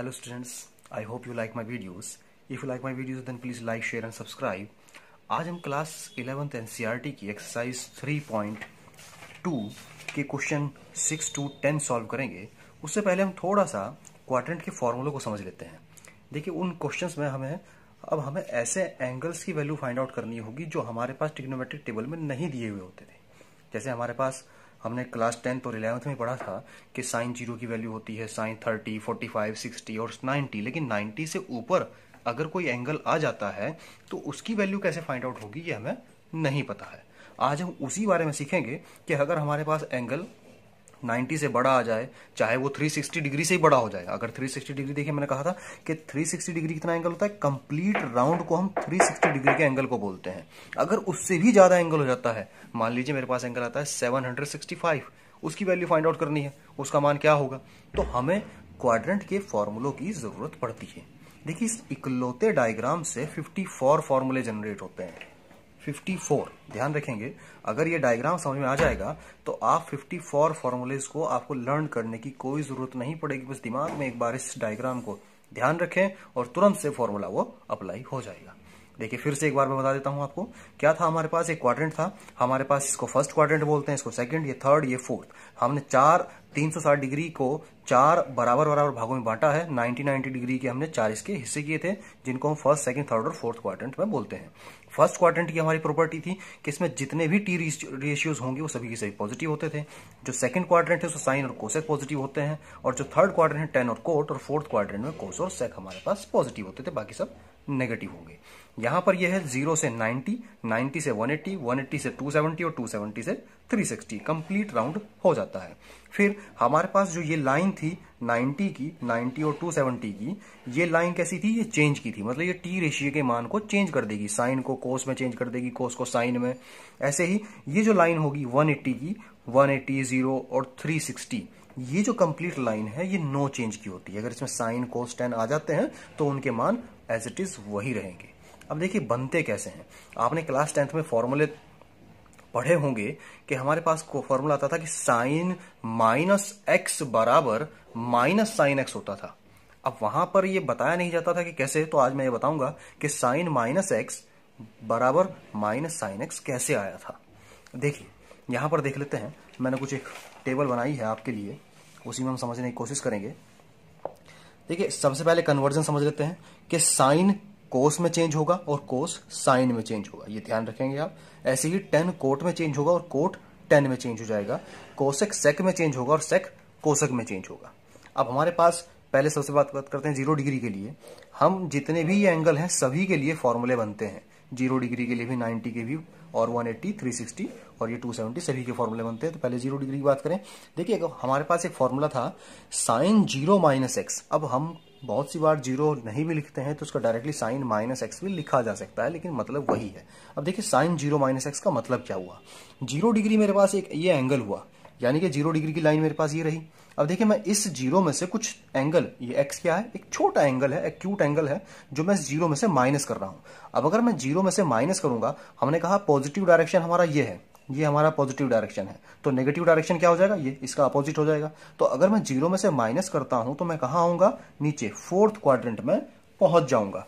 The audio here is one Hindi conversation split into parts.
hello students i hope you like my videos if you like my videos then please like share and subscribe आज हम क्लास इलेवेंथ एनसीईआरटी की एक्सरसाइज 3.2 के क्वेश्चन 6 टू 10 सॉल्व करेंगे उससे पहले हम थोड़ा सा क्वाड्रेंट के फॉर्मूलों को समझ लेते हैं देखिए उन क्वेश्चन में हमें अब हमें ऐसे एंगल्स की वैल्यू फाइंड आउट करनी होगी जो हमारे पास टिग्नोमेट्रिक टेबल में नहीं दिए हुए होते थे जैसे हमारे पास हमने क्लास टेंथ और इलेवंथ में पढ़ा था कि साइन जीरो की वैल्यू होती है sine thirty forty five sixty और नाइन्टी लेकिन नाइन्टी से ऊपर अगर कोई एंगल आ जाता है तो उसकी वैल्यू कैसे फाइंड आउट होगी ये हमें नहीं पता है आज हम उसी बारे में सीखेंगे कि अगर हमारे पास एंगल 90 से बड़ा आ जाए चाहे वो 360 डिग्री से ही बड़ा हो जाए अगर 360 डिग्री देखिए मैंने कहा था कि 360 डिग्री कितना एंगल होता है कंप्लीट राउंड को हम 360 डिग्री के एंगल को बोलते हैं अगर उससे भी ज़्यादा एंगल हो जाता है मान लीजिए मेरे पास एंगल आता है 765 उसकी वैल्यू फाइंड आउट करनी है उसका मान क्या होगा तो हमें क्वाड्रेंट के फॉर्मुलों की ज़रूरत पड़ती है देखिए इस इकलौते डायग्राम से फिफ्टी फॉर्मूले जनरेट होते हैं 54 ध्यान रखेंगे अगर ये डायग्राम समझ में आ जाएगा तो आप 54 फोर फॉर्मूलेज को आपको लर्न करने की कोई ज़रूरत नहीं पड़ेगी बस दिमाग में एक बार इस डायग्राम को ध्यान रखें और तुरंत से फॉर्मूला वो अप्लाई हो जाएगा देखिए फिर से एक बार मैं बता देता हूं आपको क्या था हमारे पास एक क्वाड्रेंट था हमारे पास इसको फर्स्ट क्वाड्रेंट बोलते हैं इसको सेकंड ये थर्ड ये फोर्थ हमने चार 360 डिग्री को चार बराबर बराबर भागों में बांटा है 90 90 डिग्री के हमने चार इसके हिस्से किए थे जिनको हम फर्स्ट सेकंड थर्ड और फोर्थ क्वाड्रेंट में बोलते हैं फर्स्ट क्वाड्रेंट की हमारी प्रॉपर्टी थी कि इसमें जितने भी टी रेशियोज होंगे वो सभी के सभी पॉजिटिव होते थे जो सेकंड क्वाड्रेंट है उसमें साइन और कोसेक पॉजिटिव होते हैं और जो थर्ड क्वाड्रेंट है टेन और कोट और फोर्थ क्वाड्रेंट में कोस और सेक हमारे पास पॉजिटिव होते थे बाकी सब नेगेटिव होंगे यहां यहाँ पर यह है जीरो से नाइन्टी नाइन्टी से वन एट्टी वन एट्टी से टू सेवेंटी और टू सेवेंटी से 360 कंप्लीट राउंड हो जाता है फिर हमारे पास जो ये लाइन थी 90 की 90 और 270 की ये लाइन कैसी थी ये चेंज की थी मतलब ये टी रेशियो के मान को चेंज कर देगी साइन को कोस में चेंज कर देगी कोस को साइन में ऐसे ही ये जो लाइन होगी 180 की 180 जीरो और 360 ये जो कंप्लीट लाइन है ये नो चेंज की होती है अगर इसमें साइन कोस टेन आ जाते हैं तो उनके मान एज इट इज वही रहेंगे अब देखिए बनते कैसे हैं आपने क्लास टेंथ में फॉर्मूले पढ़े होंगे कि हमारे पास को फॉर्मूला आता था कि साइन माइनस एक्स बराबर माइनस साइन एक्स होता था अब वहां पर ये बताया नहीं जाता था कि कैसे तो आज मैं ये बताऊंगा कि साइन माइनस एक्स बराबर माइनस साइन एक्स कैसे आया था देखिए यहां पर देख लेते हैं मैंने कुछ एक टेबल बनाई है आपके लिए उसी में हम समझने की कोशिश करेंगे देखिए सबसे पहले कन्वर्जन समझ लेते हैं कि साइन कोस में चेंज होगा और कोस साइन में चेंज होगा ये ध्यान रखेंगे आप ऐसे ही टेन कोट में चेंज होगा और कोट टेन में चेंज हो जाएगा कोसेक सेक में चेंज होगा और सेक कोसक में चेंज होगा अब हमारे पास पहले सबसे बात बात करते हैं जीरो डिग्री के लिए हम जितने भी एंगल हैं सभी के लिए फॉर्मूले बनते हैं जीरो डिग्री के लिए भी नाइनटी के भी और वन एट्टी थ्री सिक्सटी और ये टू सेवेंटी सभी के फॉर्मूले बनते हैं तो पहले जीरो डिग्री की बात करें देखिए हमारे पास एक फॉर्मूला था साइन जीरो माइनस एक्स अब हम बहुत सी बार जीरो नहीं भी लिखते हैं तो उसका डायरेक्टली साइन माइनस एक्स भी लिखा जा सकता है लेकिन मतलब वही है अब देखिए साइन जीरो माइनस एक्स का मतलब क्या हुआ जीरो डिग्री मेरे पास एक ये एंगल हुआ यानी कि जीरो डिग्री की लाइन मेरे पास ये रही अब देखिए मैं इस जीरो में से कुछ एंगल ये एक्स क्या है एक छोटा एंगल है एक्यूट एंगल है जो मैं जीरो में से माइनस कर रहा हूं अब अगर मैं जीरो में से माइनस करूंगा हमने कहा पॉजिटिव डायरेक्शन हमारा ये है ये हमारा पॉजिटिव डायरेक्शन है तो नेगेटिव डायरेक्शन क्या हो जाएगा ये इसका अपोजिट हो जाएगा तो अगर मैं जीरो में से माइनस करता हूं तो मैं कहा आऊंगा नीचे फोर्थ क्वाड्रेंट में पहुंच जाऊंगा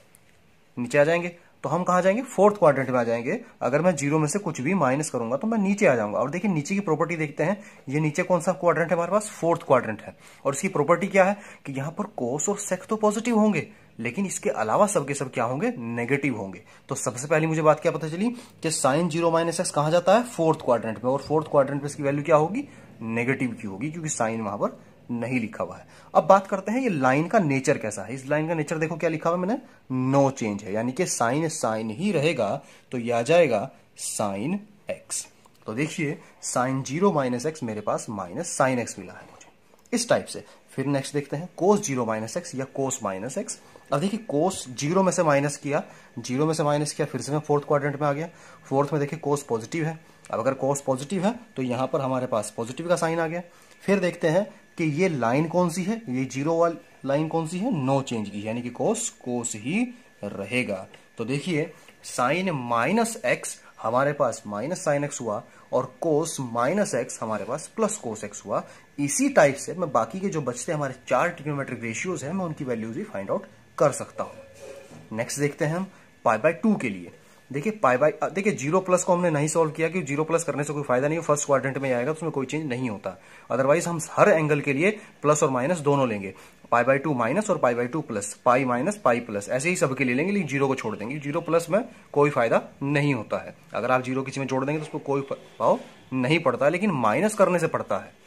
नीचे आ जाएंगे तो हम कहा जाएंगे फोर्थ क्वाड्रेंट में आ जाएंगे अगर मैं जीरो में से कुछ भी माइनस करूंगा तो मैं नीचे आ जाऊंगा और देखिए नीचे की प्रॉपर्टी देखते हैं ये नीचे कौन सा क्वाड्रेंट है हमारे पास फोर्थ क्वाड्रेंट है और इसकी प्रॉपर्टी क्या है कि यहां पर कोस और सेक तो पॉजिटिव होंगे लेकिन इसके अलावा सबके सब क्या होंगे नेगेटिव होंगे तो सबसे पहले मुझे बात क्या पता चली कि साइन जीरो माइनस एक्स कहा जाता है फोर्थ क्वाड्रेंट में और फोर्थ क्वाड्रेंट में इसकी वैल्यू क्या होगी नेगेटिव की होगी क्योंकि साइन वहां पर नहीं लिखा हुआ है अब बात करते हैं ये लाइन का नेचर कैसा है इस लाइन का नेचर देखो क्या लिखा हुआ मैंने नो चेंज है यानी कि साइन साइन ही रहेगा तो यह आ जाएगा साइन एक्स तो देखिए साइन जीरो माइनस एक्स मेरे पास माइनस साइन एक्स मिला है मुझे इस टाइप से फिर नेक्स्ट देखते हैं कोस जीरो माइनस एक्स या कोस माइनस एक्स अब देखिए कोस जीरो में से माइनस किया जीरो में से माइनस किया फिर से मैं फोर्थ क्वाड्रेंट में आ गया फोर्थ में देखिए कोस पॉजिटिव है अब अगर कोस पॉजिटिव है तो यहाँ पर हमारे पास पॉजिटिव का साइन आ गया फिर देखते हैं कि ये लाइन कौन सी है ये जीरो वाली लाइन कौन सी है नो चेंज की यानी कि कोस कोस ही रहेगा तो देखिए साइन माइनस एक्स हमारे पास माइनस साइन एक्स हुआ और कोस माइनस एक्स हमारे पास प्लस कोस एक्स हुआ इसी टाइप से मैं बाकी के जो बचते हमारे चार ट्रिग्नोमेट्रिक रेशियोज हैं मैं उनकी वैल्यूज भी फाइंड आउट कर सकता हूं नेक्स्ट देखते हैं हम पाई बाय टू के लिए देखिए पाई बाय देखिए जीरो प्लस को हमने नहीं सॉल्व किया क्योंकि जीरो प्लस करने से कोई फायदा नहीं है फर्स्ट क्वाड्रेंट में आएगा तो उसमें कोई चेंज नहीं होता अदरवाइज हम हर एंगल के लिए प्लस और माइनस दोनों लेंगे पाई बाय टू माइनस और pi by two plus pi minus pi plus ऐसे ही सबके लिए लेंगे लेकिन जीरो को छोड़ देंगे जीरो प्लस में कोई फायदा नहीं होता है अगर आप जीरो किसी में छोड़ देंगे तो उसको कोई प्रभाव नहीं पड़ता लेकिन माइनस करने से पड़ता है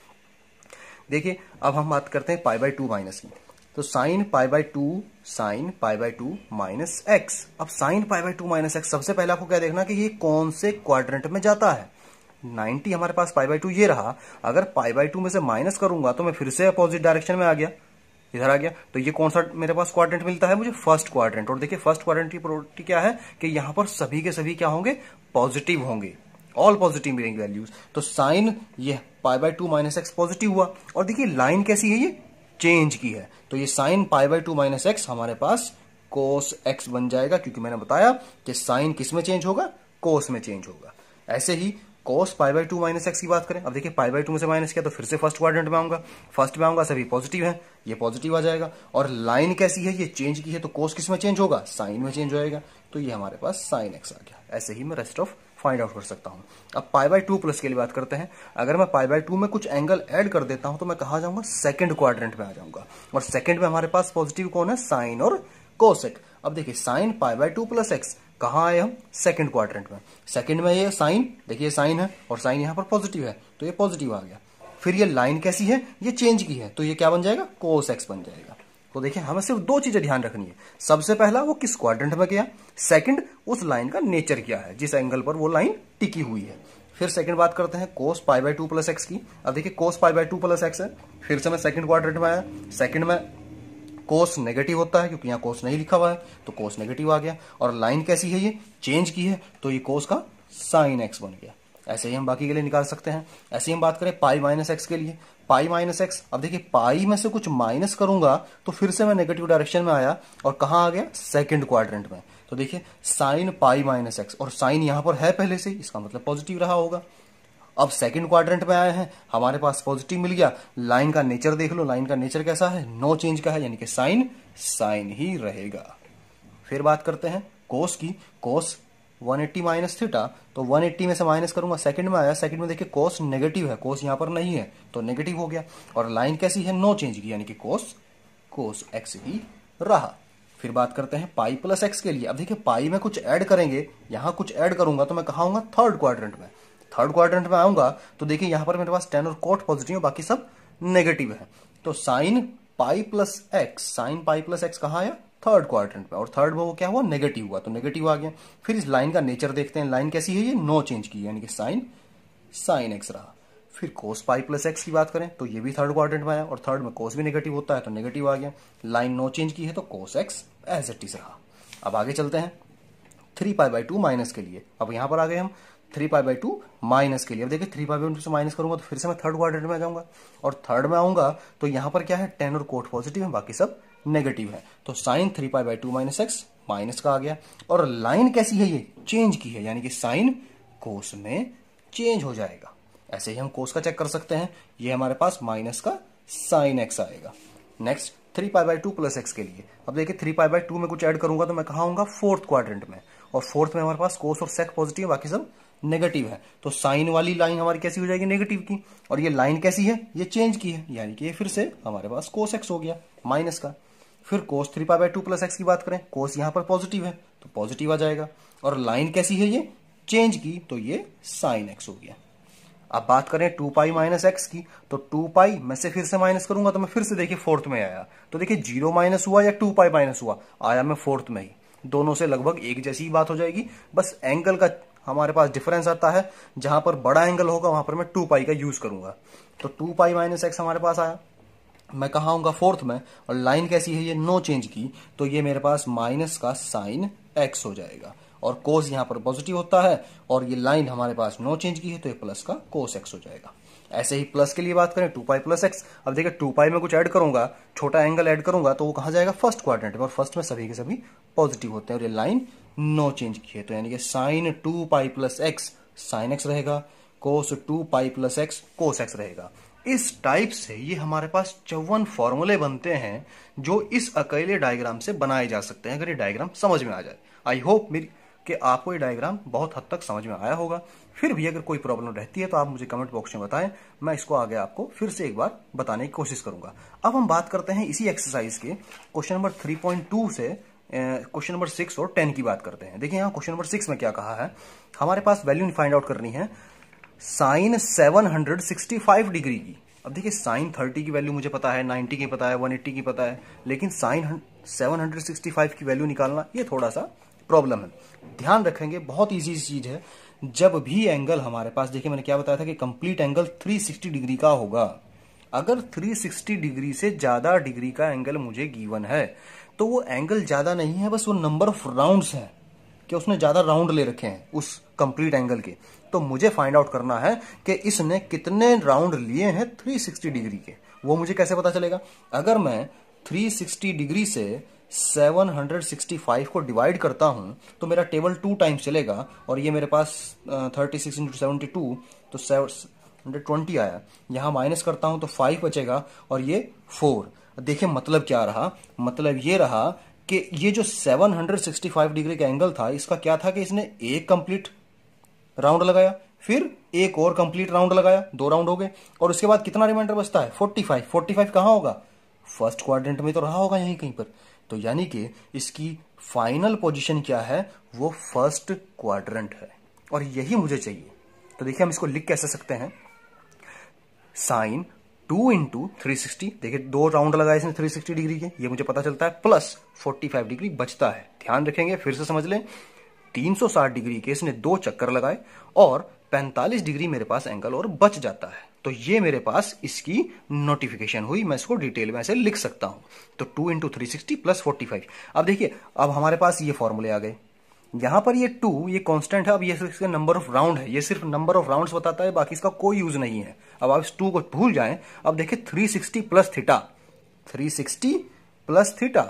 देखिए अब हम बात करते हैं पाई बाय टू माइनस की तो sine pi by two sine pi by two minus x अब sine pi by two minus x सबसे पहले आपको क्या देखना कि ये कौन से क्वाड्रेंट में जाता है 90 हमारे पास पाई बाई टू ये रहा अगर पाई बाई टू में से माइनस करूंगा तो मैं फिर से अपोजिट डायरेक्शन में आ गया इधर आ गया तो ये कौन सा मेरे पास क्वाड्रेंट मिलता है मुझे फर्स्ट क्वाड्रेंट और देखिए फर्स्ट क्वाड्रेंट की प्रॉपर्टी क्या है कि यहां पर सभी के सभी क्या होंगे पॉजिटिव होंगे ऑल पॉजिटिव मिलेंगे वैल्यूज तो साइन ये pi by two minus x positive हुआ और देखिए लाइन कैसी है ये चेंज की है तो ये sine pi by two minus x हमारे पास कोस एक्स बन जाएगा क्योंकि मैंने बताया कि साइन किस में चेंज होगा कोस में चेंज होगा ऐसे ही cos pi by two minus x की बात करें अब देखिए पाई बाई टू में से माइनस किया तो फिर से फर्स्ट क्वाड्रेंट में आऊंगा फर्स्ट में आऊंगा सभी पॉजिटिव है ये पॉजिटिव आ जाएगा और लाइन कैसी है ये चेंज की है तो कोस किस में चेंज होगा साइन में चेंज होगा तो ये हमारे पास साइन एक्स आ गया ऐसे ही मैं रेस्ट ऑफ फाइंड आउट कर सकता हूँ अब पाई बाय टू प्लस के लिए बात करते हैं अगर मैं पाई बाय टू में कुछ एंगल ऐड कर देता हूँ तो मैं कहा जाऊंगा सेकंड क्वाड्रेंट में आ जाऊंगा और सेकंड में हमारे पास पॉजिटिव कौन है साइन और कोसेक अब देखिए sine pi by two plus x कहाँ आए हम सेकंड क्वाड्रेंट में सेकंड में ये साइन देखिए साइन है और साइन यहाँ पर पॉजिटिव है तो ये पॉजिटिव आ गया फिर ये लाइन कैसी है ये चेंज की है तो ये क्या बन जाएगा कोस एक्स बन जाएगा तो देखिए हमें सिर्फ दो चीजें ध्यान रखनी है सबसे पहला वो किस क्वाड्रेंट में गया सेकंड उस लाइन का नेचर क्या है जिस एंगल पर वो लाइन टिकी हुई है फिर सेकंड बात करते हैं cos pi by two plus x की अब देखिए cos pi by two plus x है फिर से मैं सेकंड क्वाड्रेंट में आया सेकंड में कोस नेगेटिव होता है क्योंकि यहाँ कोस नहीं लिखा हुआ है तो कोस नेगेटिव आ गया और लाइन कैसी है ये चेंज की है तो ये कोस का साइन एक्स बन गया ऐसे ही हम बाकी के लिए निकाल सकते हैं ऐसे ही हम बात करें पाई माइनस एक्स के लिए पाई माइनस एक्स अब देखिए पाई में से कुछ माइनस करूंगा तो फिर से मैं नेगेटिव डायरेक्शन में आया और कहा आ गया सेकेंड क्वाड्रेंट में तो देखिए साइन पाई माइनस एक्स और साइन यहां पर है पहले से इसका मतलब पॉजिटिव रहा होगा अब सेकंड क्वाड्रेंट में आए हैं हमारे पास पॉजिटिव मिल गया लाइन का नेचर देख लो लाइन का नेचर कैसा है नो चेंज का है यानी कि साइन साइन ही रहेगा फिर बात करते हैं कोस की कोस 180 माइनस थीटा तो 180 में से माइनस करूंगा सेकंड में आया सेकंड में देखिए कोस नेगेटिव है कोस यहां पर नहीं है तो नेगेटिव हो गया और लाइन कैसी है नो चेंज की यानी कि कोस कोस एक्स ही रहा फिर बात करते हैं पाई प्लस एक्स के लिए अब देखिए पाई में कुछ ऐड करेंगे यहां कुछ ऐड करूंगा तो मैं आऊंगा थर्ड क्वाड्रेंट में थर्ड क्वाड्रेंट में आऊंगा तो देखिए यहां पर मेरे पास टेन और कोट पॉजिटिव बाकी सब नेगेटिव है तो sine pi plus x sine pi plus x कहा आया थर्ड क्वार्टेंट पे और थर्ड में वो क्या हुआ नेगेटिव हुआ तो नेगेटिव आ गया फिर इस लाइन का नेचर देखते हैं लाइन कैसी है ये नो चेंज की यानी कि साइन साइन एक्स रहा फिर कोस पाई प्लस एक्स की बात करें तो ये भी थर्ड क्वार्टेंट में आया और थर्ड में कोस भी नेगेटिव होता है तो नेगेटिव आ गया लाइन नो चेंज की है तो cos x as it is रहा अब आगे चलते हैं three pi by two minus के लिए अब यहां पर आ गए हम three pi by two minus के लिए अब देखिए थ्री पाई बाई टू से माइनस करूंगा तो फिर से मैं थर्ड क्वार्टर में जाऊंगा और थर्ड में आऊंगा तो यहां पर क्या है टेन और कोट पॉजिटिव है बाकी सब नेगेटिव है तो sine three pi by two minus x minus का आ गया और लाइन कैसी है ये चेंज की है यानी कि साइन कोस में चेंज हो जाएगा ऐसे ही हम कोस का चेक कर सकते हैं ये हमारे पास माइनस का साइन एक्स आएगा next three pi by two plus x के लिए अब देखिए थ्री पाई बाई टू में कुछ ऐड करूंगा तो मैं कहा हूँ फोर्थ क्वाड्रेंट में और फोर्थ में हमारे पास कोस और सेक पॉजिटिव बाकी सब नेगेटिव है तो साइन वाली लाइन हमारी कैसी हो जाएगी नेगेटिव की और ये लाइन कैसी है ये चेंज की है यानी कि ये फिर से हमारे पास कोस एक्स हो गया माइनस का फिर cos three pi by two plus x की बात करें कोस यहां पर पॉजिटिव है तो पॉजिटिव आ जाएगा और लाइन कैसी है ये चेंज की तो ये साइन एक्स हो गया अब बात करें टू पाई माइनस एक्स की तो टू पाई मैं से फिर से माइनस करूंगा तो मैं फिर से देखिए फोर्थ में आया तो देखिए जीरो माइनस हुआ या टू पाई माइनस हुआ आया मैं फोर्थ में ही दोनों से लगभग एक जैसी बात हो जाएगी बस एंगल का हमारे पास डिफरेंस आता है जहां पर बड़ा एंगल होगा वहां पर मैं टू पाई का यूज करूंगा तो टू पाई माइनस एक्स हमारे पास आया मैं कहा आऊंगा फोर्थ में और लाइन कैसी है ये नो चेंज की तो ये मेरे पास माइनस का साइन एक्स हो जाएगा और कोस यहाँ पर पॉजिटिव होता है और ये लाइन हमारे पास नो चेंज की है तो ये प्लस का कोस एक्स हो जाएगा ऐसे ही प्लस के लिए बात करें टू पाई प्लस एक्स अब देखिए टू पाई में कुछ ऐड करूंगा छोटा एंगल ऐड करूंगा तो वो कहा जाएगा फर्स्ट क्वाड्रेंट में और फर्स्ट में सभी के सभी पॉजिटिव होते हैं और ये लाइन नो चेंज की है तो यानी कि sine two pi plus x sine x रहेगा cos two pi plus x cos x रहेगा इस टाइप से ये हमारे पास चौवन फॉर्मूले बनते हैं जो इस अकेले डायग्राम से बनाए जा सकते हैं अगर ये डायग्राम समझ में आ जाए आई होप मेरी कि आपको ये डायग्राम बहुत हद तक समझ में आया होगा फिर भी अगर कोई प्रॉब्लम रहती है तो आप मुझे कमेंट बॉक्स में बताएं मैं इसको आगे आपको फिर से एक बार बताने की कोशिश करूंगा अब हम बात करते हैं इसी एक्सरसाइज के क्वेश्चन नंबर 3.2 से क्वेश्चन नंबर सिक्स और टेन की बात करते हैं देखिए यहाँ क्वेश्चन नंबर सिक्स में क्या कहा है हमारे पास वैल्यू फाइंड आउट करनी है साइन 765 डिग्री की अब देखिए साइन 30 की वैल्यू मुझे पता है 90 की पता है 180 की पता है लेकिन साइन 765 की वैल्यू निकालना ये थोड़ा सा प्रॉब्लम है ध्यान रखेंगे बहुत ईजी चीज़ है जब भी एंगल हमारे पास देखिए मैंने क्या बताया था कि कंप्लीट एंगल 360 डिग्री का होगा अगर 360 डिग्री से ज़्यादा डिग्री का एंगल मुझे गीवन है तो वो एंगल ज़्यादा नहीं है बस वो नंबर ऑफ राउंड है कि उसने ज़्यादा राउंड ले रखे हैं उस कंप्लीट एंगल के तो मुझे फाइंड आउट करना है कि इसने कितने राउंड लिए हैं 360 डिग्री के वो मुझे कैसे पता चलेगा अगर मैं 360 डिग्री से 765 को डिवाइड करता हूं तो मेरा टेबल टू टाइम्स चलेगा और ये मेरे पास थर्टी सिक्स इंटू टू तो हंड्रेड ट्वेंटी आया यहां माइनस करता हूं तो फाइव बचेगा और ये फोर देखिए मतलब क्या रहा मतलब ये रहा कि ये जो 765 डिग्री का एंगल था इसका क्या था कि इसने एक कंप्लीट राउंड लगाया फिर एक और कंप्लीट राउंड लगाया दो राउंड हो गए और उसके बाद कितना रिमाइंडर बचता है फोर्टी फाइव फोर्टी फाइव होगा फर्स्ट क्वाड्रेंट में तो रहा होगा यहीं कहीं पर तो यानी कि इसकी फाइनल पोजिशन क्या है वो फर्स्ट क्वाड्रेंट है और यही मुझे चाहिए तो देखिए हम इसको लिख कैसे सकते हैं sine two into three sixty देखिए दो राउंड लगाए इसने थ्री सिक्सटी डिग्री के ये मुझे पता चलता है प्लस फोर्टी फाइव डिग्री बचता है ध्यान रखेंगे फिर से समझ लें 360 डिग्री के इसने दो चक्कर लगाए और 45 डिग्री मेरे पास एंगल और बच जाता है तो ये मेरे पास इसकी नोटिफिकेशन हुई मैं इसको डिटेल में ऐसे लिख सकता हूं तो two into three sixty plus forty five अब देखिए अब हमारे पास ये फॉर्मूले आ गए यहां पर ये टू ये कांस्टेंट है अब ये सिर्फ इसका नंबर ऑफ राउंड है ये सिर्फ नंबर ऑफ राउंड्स बताता है बाकी इसका कोई यूज नहीं है अब आप इस टू को भूल जाए अब देखिए three plus theta three plus theta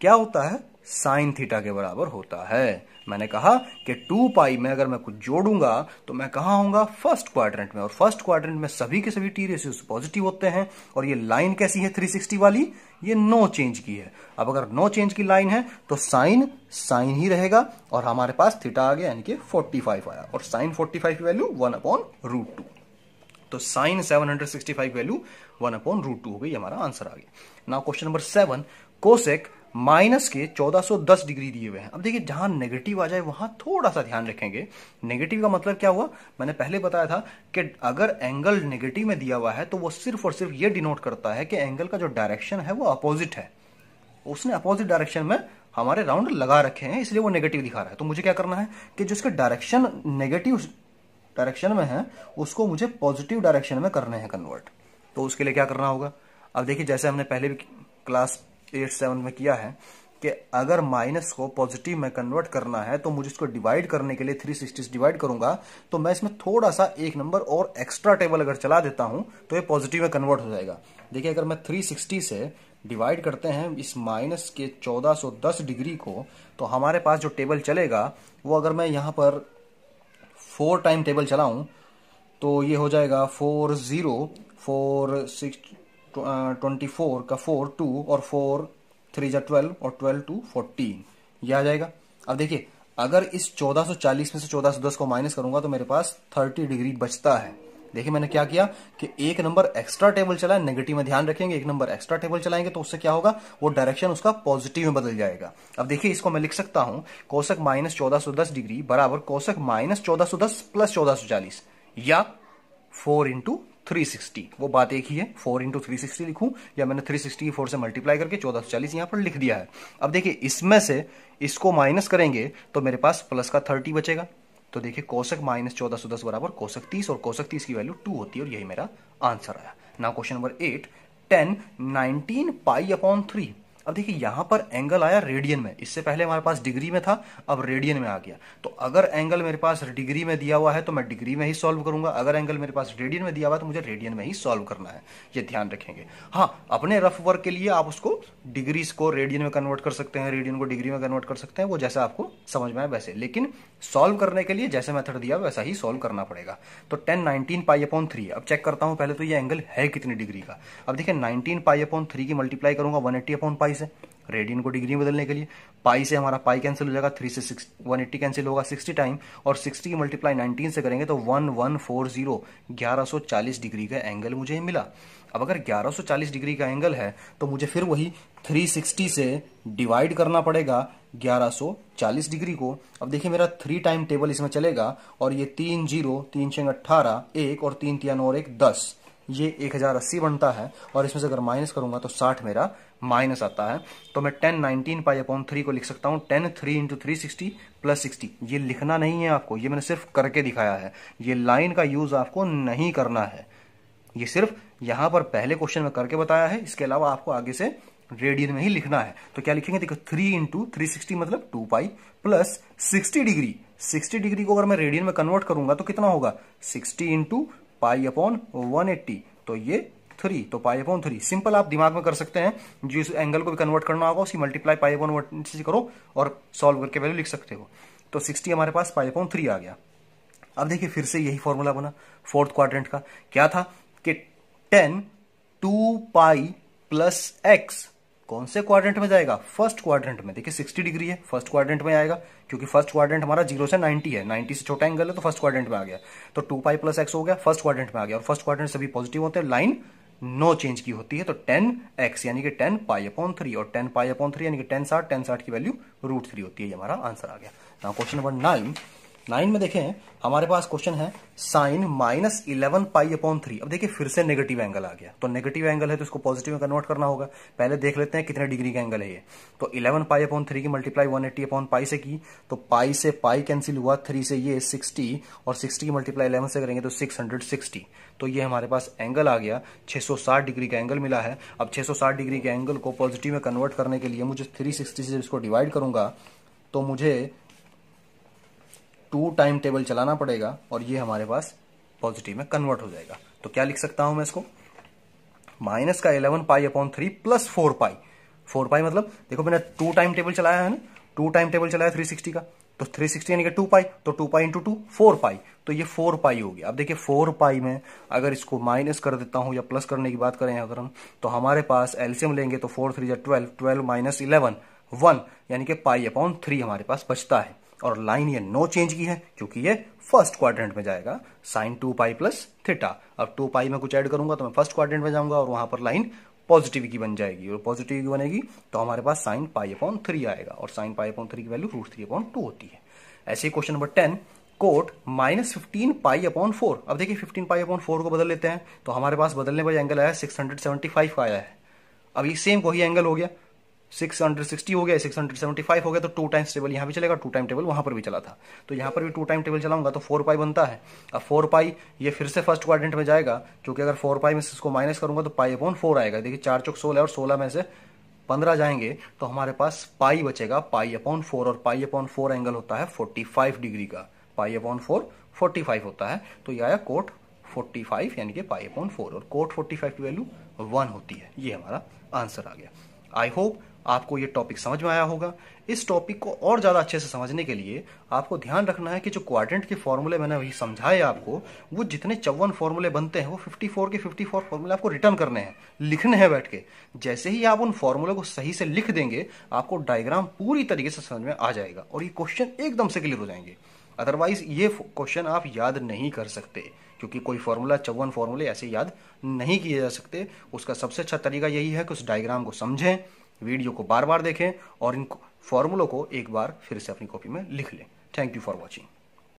क्या होता है साइन थीटा के बराबर होता है मैंने कहा कि टू पाई में अगर मैं कुछ जोड़ूंगा तो मैं कहा हूंगा फर्स्ट क्वाड्रेंट में और फर्स्ट क्वाड्रेंट में सभी के सभी टी रेशियोज पॉजिटिव होते हैं और ये लाइन कैसी है 360 वाली ये नो चेंज की है अब अगर नो चेंज की लाइन है तो साइन साइन ही रहेगा और हमारे पास थीटा आ गया यानी कि 45 आया और साइन 45 की value one upon root two तो sine 765 value one upon root two हो गई हमारा आंसर आ गया ना question number seven cosec minus के 1410 डिग्री दिए हुए हैं अब देखिए जहां नेगेटिव आ जाए वहां थोड़ा सा ध्यान रखेंगे नेगेटिव का मतलब क्या हुआ मैंने पहले बताया था कि अगर एंगल नेगेटिव में दिया हुआ है तो वो सिर्फ और सिर्फ ये डिनोट करता है कि एंगल का जो डायरेक्शन है वो अपोजिट है उसने अपोजिट डायरेक्शन में हमारे राउंड लगा रखे हैं इसलिए वो नेगेटिव दिखा रहा है तो मुझे क्या करना है कि जिसके डायरेक्शन नेगेटिव डायरेक्शन में है उसको मुझे पॉजिटिव डायरेक्शन में करने हैं कन्वर्ट तो उसके लिए क्या करना होगा अब देखिए जैसे हमने पहले भी क्लास एट सेवन में किया है कि अगर माइनस को पॉजिटिव में कन्वर्ट करना है तो मुझे इसको डिवाइड करने के लिए थ्री सिक्सटी डिवाइड करूंगा तो मैं इसमें थोड़ा सा एक नंबर और एक्स्ट्रा टेबल अगर चला देता हूं तो ये पॉजिटिव में कन्वर्ट हो जाएगा देखिए अगर मैं थ्री सिक्सटी से डिवाइड करते हैं इस माइनस के चौदह दस डिग्री को तो हमारे पास जो टेबल चलेगा वो अगर मैं यहाँ पर फोर टाइम टेबल चलाऊं तो ये हो जाएगा four zero four six twenty four uh, का फोर टू और फोर थ्री जा ट्वेल्व और ट्वेल्व टू फोर्टीन ये आ जाएगा अब देखिए अगर इस 1440 में से 1410 को माइनस करूंगा तो मेरे पास 30 डिग्री बचता है देखिए मैंने क्या किया कि एक नंबर एक्स्ट्रा टेबल चलाया नेगेटिव में ध्यान रखेंगे एक नंबर एक्स्ट्रा टेबल चलाएंगे तो उससे क्या होगा वो डायरेक्शन उसका पॉजिटिव में बदल जाएगा अब देखिए इसको मैं लिख सकता हूं कोशक माइनस चौदह डिग्री बराबर कोशक माइनस चौदह प्लस चौदह या फोर इंटू 360 वो बात एक ही है 4 इंटू थ्री लिखूं या मैंने 360 सिक्सटी से मल्टीप्लाई करके चालीस यहां पर लिख दिया है अब देखिए इसमें से इसको माइनस करेंगे तो मेरे पास प्लस का 30 बचेगा तो देखिए कोशक माइनस चौदह सौ दस बराबर कोशक तीस और कोशक तीस की वैल्यू टू होती है और यही मेरा आंसर आया ना question number eight tan nineteen pi upon three अब देखिए यहां पर एंगल आया रेडियन में इससे पहले हमारे पास डिग्री में था अब रेडियन में आ गया तो अगर एंगल मेरे पास डिग्री में दिया हुआ है तो मैं डिग्री में ही सॉल्व करूंगा अगर एंगल मेरे पास रेडियन में दिया हुआ है तो मुझे रेडियन में ही सॉल्व करना है ये ध्यान रखेंगे हाँ अपने रफ वर्क के लिए आप उसको डिग्री को रेडियन में कन्वर्ट कर सकते हैं रेडियन को डिग्री में कन्वर्ट कर सकते हैं वो जैसा आपको समझ में आए वैसे लेकिन सॉल्व करने के लिए जैसे मेथड दिया वैसा ही सॉल्व करना पड़ेगा तो tan nineteen pi upon three अब चेक करता हूं पहले तो ये एंगल है कितनी डिग्री का अब देखिए नाइनटीन पाई अपॉन थ्री की मल्टीप्लाई करूंगा one eighty upon pi pi से रेडियन को डिग्री में बदलने के लिए पाई से हमारा पाई कैंसिल हो जाएगा थ्री से सिक्स वन एट्टी कैंसिल होगा सिक्सटी टाइम और सिक्सटी की मल्टीप्लाई नाइनटीन से करेंगे तो वन वन फोर जीरो ग्यारह सौ चालीस डिग्री का एंगल मुझे मिला अब अगर ग्यारह सौ चालीस डिग्री का एंगल है तो मुझे फिर वही थ्री सिक्सटी से डिवाइड करना पड़ेगा ग्यारह सौ चालीस डिग्री को अब देखिए मेरा थ्री टाइम टेबल इसमें चलेगा और ये तीन जीरो तीन छः अट्ठारह एक और तीन तीन और एक दस ये एक हजार अस्सी बनता है और इसमें से अगर माइनस करूंगा तो साठ मेरा माइनस आता है तो मैं tan nineteen pi upon three को लिख सकता हूं tan three into three sixty plus sixty ये लिखना नहीं है आपको ये मैंने सिर्फ करके दिखाया है ये लाइन का यूज आपको नहीं करना है ये सिर्फ यहां पर पहले क्वेश्चन में करके बताया है इसके अलावा आपको आगे से रेडियन में ही लिखना है तो क्या लिखेंगे देखो थ्री इंटू थ्री सिक्सटी मतलब two pi plus sixty degree sixty degree को अगर मैं रेडियन में कन्वर्ट करूंगा तो कितना होगा sixty into pi upon one eighty तो ये थ्री तो पाई अपॉन थ्री सिंपल आप दिमाग में कर सकते हैं जो इस एंगल को भी कन्वर्ट करना होगा उसी मल्टीप्लाई पाई अपॉन वन से करो और सॉल्व करके वैल्यू लिख सकते हो तो सिक्सटी हमारे पास पाई अपॉन थ्री आ गया अब देखिए फिर से यही फॉर्मूला बना फोर्थ क्वाड्रेंट का क्या था कि tan two pi plus x कौन से क्वाड्रेंट में जाएगा फर्स्ट क्वाड्रेंट में देखिए 60 डिग्री है फर्स्ट क्वाड्रेंट में आएगा क्योंकि फर्स्ट क्वाड्रेंट हमारा जीरो से 90 है 90 से छोटा एंगल है तो फर्स्ट क्वाड्रेंट में आ गया तो टू पाई प्लस एक्स हो गया फर्स्ट क्वाड्रेंट में आ गया और फर्स्ट क्वाड्रेंट सभी पॉजिटिव होते हैं लाइन नो चेंज की होती है तो टेन एक्स यानी कि टेन पाई अपॉन थ्री और टेन पाई अपॉन थ्री यानी कि टेन साठ टेन साठ की वैल्यू रूट थ्री होती है ये हमारा आंसर आ गया क्वेश्चन नंबर नाइन नाइन में देखें हमारे पास क्वेश्चन है sine minus eleven pi upon three अब देखिए फिर से नेगेटिव एंगल आ गया तो नेगेटिव एंगल है तो इसको पॉजिटिव में कन्वर्ट करना होगा पहले देख लेते हैं कितने डिग्री का एंगल है ये तो इलेवन पाई अपॉन थ्री की multiply one eighty upon pi से की तो पाई से पाई कैंसिल हुआ थ्री से ये सिक्सटी और सिक्सटी की मल्टीप्लाई इलेवन से करेंगे तो सिक्स हंड्रेड सिक्सटी तो ये हमारे पास एंगल आ गया छह सौ साठ डिग्री का एंगल मिला है अब छह सौ साठ डिग्री के एंगल को पॉजिटिव में कन्वर्ट करने के लिए मुझे थ्री सिक्सटी से इसको डिवाइड करूंगा तो मुझे टू टाइम टेबल चलाना पड़ेगा और ये हमारे पास पॉजिटिव में कन्वर्ट हो जाएगा तो क्या लिख सकता हूं मैं इसको माइनस का eleven pi upon three plus four pi four pi मतलब देखो मैंने टू टाइम टेबल चलाया है ना टू टाइम टेबल चलाया थ्री सिक्सटी का तो थ्री सिक्सटी यानी कि टू पाई तो two pi into two four pi तो ये फोर पाई हो गया अब देखिए फोर पाई में अगर इसको माइनस कर देता हूं या प्लस करने की बात करें अगर हम तो हमारे पास एल्सियम लेंगे तो फोर थ्री या twelve twelve minus eleven one यानी कि पाई अपॉन थ्री हमारे पास बचता है और लाइन ये नो चेंज की है क्योंकि ये फर्स्ट क्वाड्रेंट में जाएगा sine two pi plus theta अब टू पाई में कुछ ऐड करूंगा तो मैं फर्स्ट क्वाड्रेंट में जाऊंगा और वहां पर लाइन पॉजिटिव की बन जाएगी और पॉजिटिव की बनेगी तो हमारे पास साइन पाई अपॉन थ्री आएगा और साइन पाई अपॉन थ्री की value root three upon two होती है ऐसे ही question number ten cot minus fifteen pi upon four अब देखिए फिफ्टीन पाई अपॉन फोर को बदल लेते हैं तो हमारे पास बदलने पर एंगल आया सिक्स हंड्रेड सेवेंटी फाइव का आया है अब ये सेम वही एंगल हो गया 660 हो गया 675 हो गया तो टू टाइम्स टेबल यहाँ भी चलेगा टू टाइम टेबल वहाँ पर भी चला था तो यहाँ पर भी टू टाइम टेबल चलाऊंगा तो फोर पाई बनता है अब फोर पाई ये फिर से फर्स्ट क्वाड्रेंट में जाएगा क्योंकि अगर फोर पाई में इसको माइनस करूंगा तो पाई अपॉन फोर आएगा देखिए चार चौक सोलह और सोलह में से पंद्रह जाएंगे तो हमारे पास पाई बचेगा पाई अपॉन फोर और पाई अपॉन फोर एंगल होता है फोर्टी फाइव डिग्री का pi upon four forty five होता है तो यह आया कोट फोर्टी फाइव यानी कि पाई अपॉन फोर और कोट फोर्टी फाइव की वैल्यू वन होती है ये हमारा आंसर आ गया आई होप आपको ये टॉपिक समझ में आया होगा इस टॉपिक को और ज़्यादा अच्छे से समझने के लिए आपको ध्यान रखना है कि जो क्वाड्रेंट के फॉर्मूले मैंने अभी समझाए आपको वो जितने चौवन फॉर्मूले बनते हैं वो 54 के 54 फॉर्मूले आपको रिटर्न करने हैं लिखने हैं बैठ के जैसे ही आप उन फॉर्मूले को सही से लिख देंगे आपको डायग्राम पूरी तरीके से समझ में आ जाएगा और ये क्वेश्चन एकदम से क्लियर हो जाएंगे अदरवाइज ये क्वेश्चन आप याद नहीं कर सकते क्योंकि कोई फॉर्मूला चौवन फॉर्मूले ऐसे याद नहीं किए जा सकते उसका सबसे अच्छा तरीका यही है कि उस डायग्राम को समझें वीडियो को बार बार देखें और इन फॉर्मूलों को एक बार फिर से अपनी कॉपी में लिख लें थैंक यू फॉर वॉचिंग